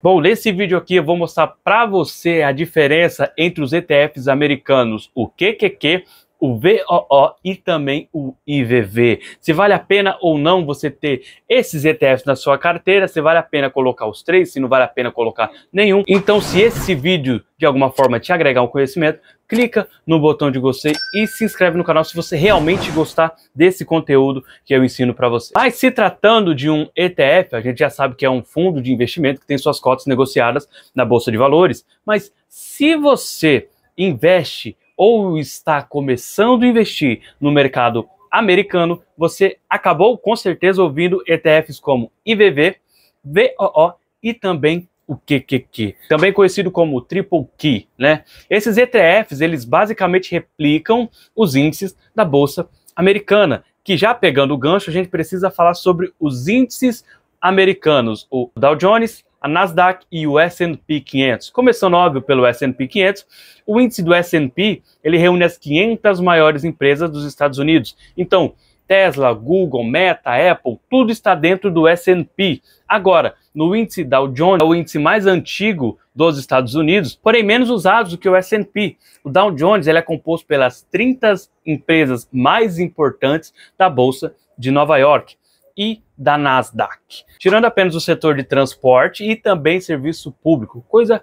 Bom, nesse vídeo aqui eu vou mostrar para você a diferença entre os ETFs americanos, o QQQ o VOO e também o IVV. Se vale a pena ou não você ter esses ETFs na sua carteira, se vale a pena colocar os três, se não vale a pena colocar nenhum. Então, se esse vídeo de alguma forma te agregar um conhecimento, clica no botão de gostei e se inscreve no canal se você realmente gostar desse conteúdo que eu ensino para você. Mas se tratando de um ETF, a gente já sabe que é um fundo de investimento que tem suas cotas negociadas na bolsa de valores, mas se você investe ou está começando a investir no mercado americano, você acabou com certeza ouvindo ETFs como IVV, VOO e também o QQQ, também conhecido como Triple Key, né? Esses ETFs, eles basicamente replicam os índices da bolsa americana, que já pegando o gancho, a gente precisa falar sobre os índices americanos, o Dow Jones, a Nasdaq e o S&P 500. Começando, óbvio, pelo S&P 500, o índice do S&P, ele reúne as 500 maiores empresas dos Estados Unidos. Então, Tesla, Google, Meta, Apple, tudo está dentro do S&P. Agora, no índice Dow Jones, é o índice mais antigo dos Estados Unidos, porém menos usado do que o S&P. O Dow Jones ele é composto pelas 30 empresas mais importantes da bolsa de Nova York e da Nasdaq, tirando apenas o setor de transporte e também serviço público, coisa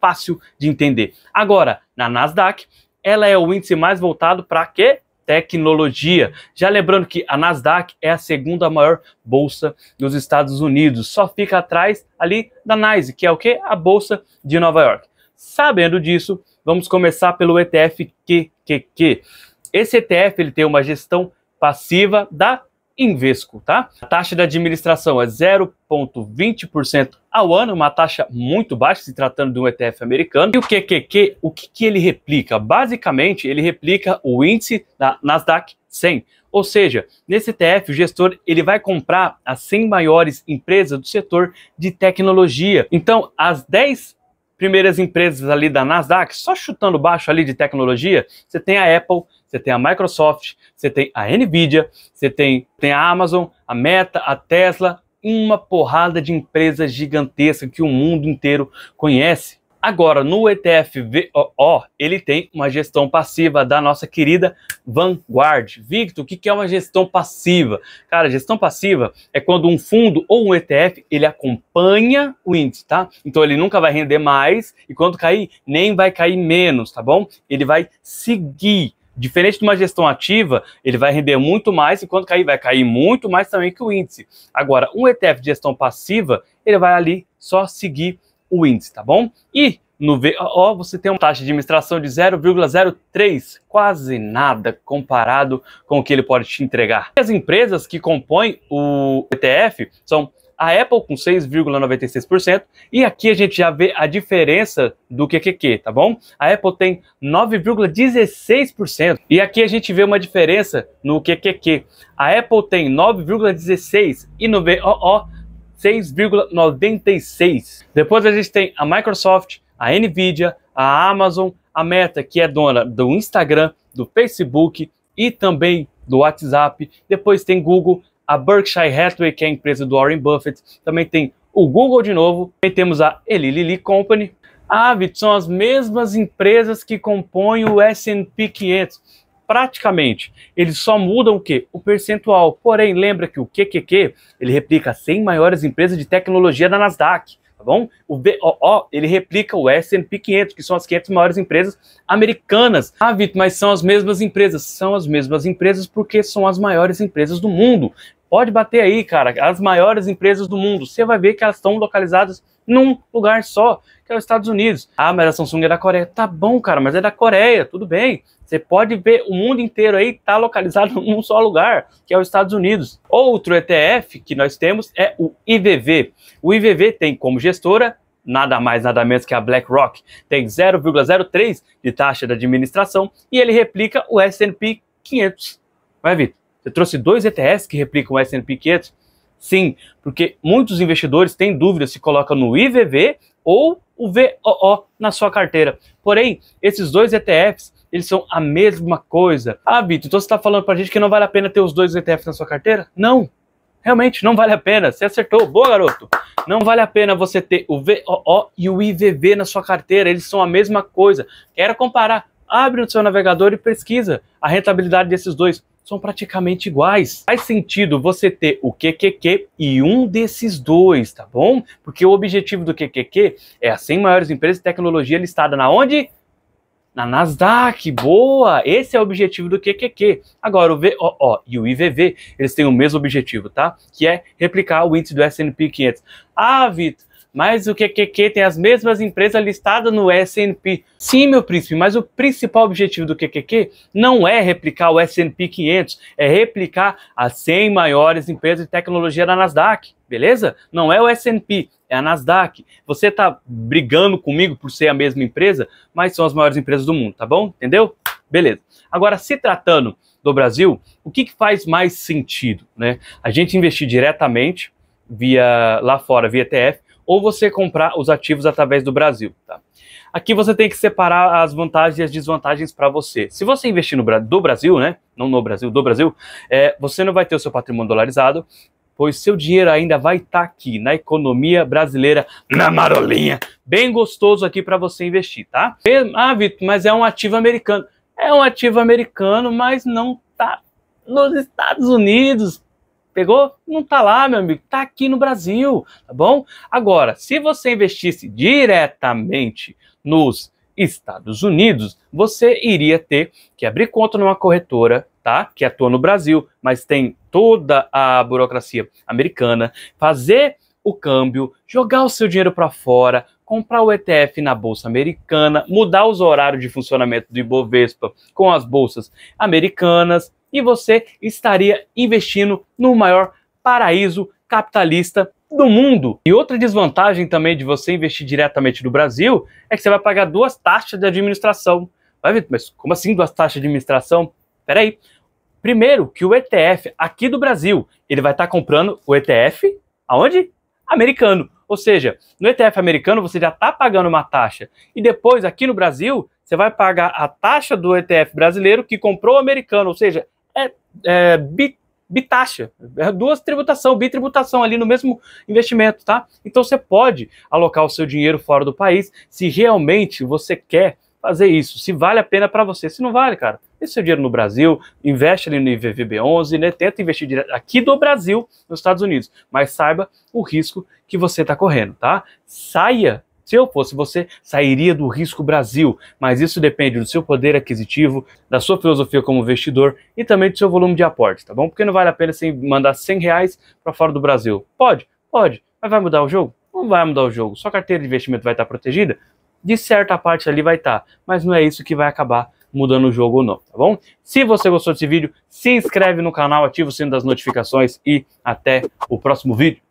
fácil de entender. Agora, na Nasdaq, ela é o índice mais voltado para quê? Tecnologia. Já lembrando que a Nasdaq é a segunda maior bolsa dos Estados Unidos, só fica atrás ali da NYSE, que é o que? A bolsa de Nova York. Sabendo disso, vamos começar pelo ETF QQQ. Esse ETF ele tem uma gestão passiva da Invesco, tá? A taxa de administração é 0,20% ao ano, uma taxa muito baixa, se tratando de um ETF americano. E o QQQ, o que, que ele replica? Basicamente, ele replica o índice da Nasdaq 100. Ou seja, nesse ETF, o gestor ele vai comprar as 100 maiores empresas do setor de tecnologia. Então, as 10 primeiras empresas ali da Nasdaq, só chutando baixo ali de tecnologia, você tem a Apple, você tem a Microsoft, você tem a Nvidia, você tem, tem a Amazon, a Meta, a Tesla, uma porrada de empresas gigantescas que o mundo inteiro conhece. Agora, no ETF VOO, ele tem uma gestão passiva da nossa querida Vanguard. Victor, o que é uma gestão passiva? Cara, gestão passiva é quando um fundo ou um ETF, ele acompanha o índice, tá? Então ele nunca vai render mais e quando cair, nem vai cair menos, tá bom? Ele vai seguir Diferente de uma gestão ativa, ele vai render muito mais, e quando cair, vai cair muito mais também que o índice. Agora, um ETF de gestão passiva, ele vai ali só seguir o índice, tá bom? E no VOO você tem uma taxa de administração de 0,03, quase nada comparado com o que ele pode te entregar. As empresas que compõem o ETF são a Apple com 6,96% e aqui a gente já vê a diferença do QQQ, tá bom? A Apple tem 9,16% e aqui a gente vê uma diferença no QQQ. A Apple tem 9,16 e no VOO 6,96. Depois a gente tem a Microsoft, a Nvidia, a Amazon, a Meta, que é dona do Instagram, do Facebook e também do WhatsApp. Depois tem Google, a Berkshire Hathaway, que é a empresa do Warren Buffett. Também tem o Google de novo. E temos a Eli Lilly Company. A ah, Avid são as mesmas empresas que compõem o S&P 500 praticamente. Eles só mudam o quê? O percentual. Porém, lembra que o QQQ, ele replica 100 maiores empresas de tecnologia da Nasdaq, tá bom? O BOO, ele replica o S&P 500, que são as 500 maiores empresas americanas. Ah, Vitor, mas são as mesmas empresas. São as mesmas empresas porque são as maiores empresas do mundo. Pode bater aí, cara, as maiores empresas do mundo. Você vai ver que elas estão localizadas num lugar só, que é os Estados Unidos. Ah, mas a Samsung é da Coreia. Tá bom, cara, mas é da Coreia, tudo bem. Você pode ver o mundo inteiro aí tá localizado num só lugar, que é os Estados Unidos. Outro ETF que nós temos é o IVV. O IVV tem como gestora nada mais, nada menos que a BlackRock. Tem 0,03 de taxa de administração e ele replica o S&P 500. Vai, Vitor? Você trouxe dois ETFs que replicam o S&P 500? Sim, porque muitos investidores têm dúvidas se colocam no IVV ou o VOO na sua carteira. Porém, esses dois ETFs, eles são a mesma coisa. Ah, Bito, então você está falando para a gente que não vale a pena ter os dois ETFs na sua carteira? Não, realmente não vale a pena. Você acertou, boa garoto. Não vale a pena você ter o VOO e o IVV na sua carteira, eles são a mesma coisa. Quero comparar, abre o seu navegador e pesquisa a rentabilidade desses dois são praticamente iguais. Faz sentido você ter o QQQ e um desses dois, tá bom? Porque o objetivo do QQQ é as 100 maiores empresas de tecnologia listada na onde? Na Nasdaq, boa! Esse é o objetivo do QQQ. Agora, o VOO e o IVV, eles têm o mesmo objetivo, tá? Que é replicar o índice do S&P 500. Ah, Vitor, mas o QQQ tem as mesmas empresas listadas no S&P. Sim, meu príncipe, mas o principal objetivo do QQQ não é replicar o S&P 500, é replicar as 100 maiores empresas de tecnologia da Nasdaq, beleza? Não é o S&P, é a Nasdaq. Você está brigando comigo por ser a mesma empresa, mas são as maiores empresas do mundo, tá bom? Entendeu? Beleza. Agora, se tratando do Brasil, o que, que faz mais sentido, né? A gente investir diretamente via lá fora, via ETF, ou você comprar os ativos através do Brasil. Tá? Aqui você tem que separar as vantagens e as desvantagens para você. Se você investir no do Brasil, né? Não no Brasil, do Brasil, é, você não vai ter o seu patrimônio dolarizado, pois seu dinheiro ainda vai estar tá aqui na economia brasileira, na marolinha, bem gostoso aqui para você investir, tá? Ah, Vitor, mas é um ativo americano. É um ativo americano, mas não está nos Estados Unidos, Pegou? Não tá lá, meu amigo, tá aqui no Brasil, tá bom? Agora, se você investisse diretamente nos Estados Unidos, você iria ter que abrir conta numa corretora, tá? Que atua no Brasil, mas tem toda a burocracia americana, fazer o câmbio, jogar o seu dinheiro para fora, comprar o ETF na bolsa americana, mudar os horários de funcionamento do Ibovespa com as bolsas americanas, e você estaria investindo no maior paraíso capitalista do mundo. E outra desvantagem também de você investir diretamente no Brasil é que você vai pagar duas taxas de administração. Vai, ver? mas como assim duas taxas de administração? Peraí. Primeiro, que o ETF aqui do Brasil, ele vai estar tá comprando o ETF aonde? Americano. Ou seja, no ETF americano você já está pagando uma taxa. E depois, aqui no Brasil, você vai pagar a taxa do ETF brasileiro que comprou o americano. Ou seja, é, bitaxa, é duas tributação, bitributação ali no mesmo investimento, tá? Então você pode alocar o seu dinheiro fora do país se realmente você quer fazer isso, se vale a pena para você, se não vale, cara, esse seu dinheiro no Brasil, investe ali no IVVB11, né? Tenta investir aqui do Brasil, nos Estados Unidos, mas saiba o risco que você está correndo, tá? Saia se eu fosse você, sairia do risco Brasil, mas isso depende do seu poder aquisitivo, da sua filosofia como investidor e também do seu volume de aporte, tá bom? Porque não vale a pena você mandar 100 reais para fora do Brasil. Pode, pode, mas vai mudar o jogo? Não vai mudar o jogo. Sua carteira de investimento vai estar protegida? De certa parte ali vai estar, mas não é isso que vai acabar mudando o jogo ou não, tá bom? Se você gostou desse vídeo, se inscreve no canal, ativa o sino das notificações e até o próximo vídeo.